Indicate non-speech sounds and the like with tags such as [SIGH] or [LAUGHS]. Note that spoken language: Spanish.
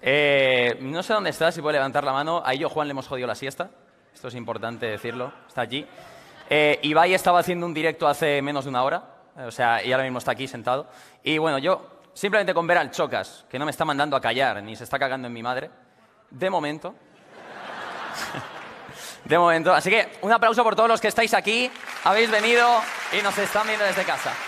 Eh, no sé dónde está, si puede levantar la mano. A yo, Juan, le hemos jodido la siesta. Esto es importante decirlo. Está allí. Eh, Ibai estaba haciendo un directo hace menos de una hora. O sea, y ahora mismo está aquí sentado. Y bueno, yo simplemente con ver al Chocas, que no me está mandando a callar ni se está cagando en mi madre, de momento. [LAUGHS] de momento. Así que un aplauso por todos los que estáis aquí, habéis venido y nos están viendo desde casa.